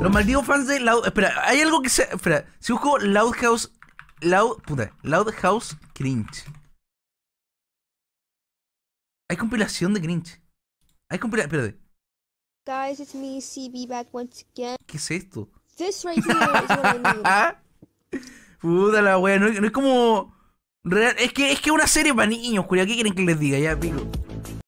Los malditos fans de Loud. Espera, hay algo que se. Espera, si busco Loud House. Loud. Puta, Loud House Cringe. Hay compilación de cringe. Hay compilación. Espérate. Guys, it's me, CB, back once again. ¿Qué es esto? Puta la wea, no, es como. Real, es que es que una serie para niños, Julia. ¿Qué quieren que les diga? Ya, pico.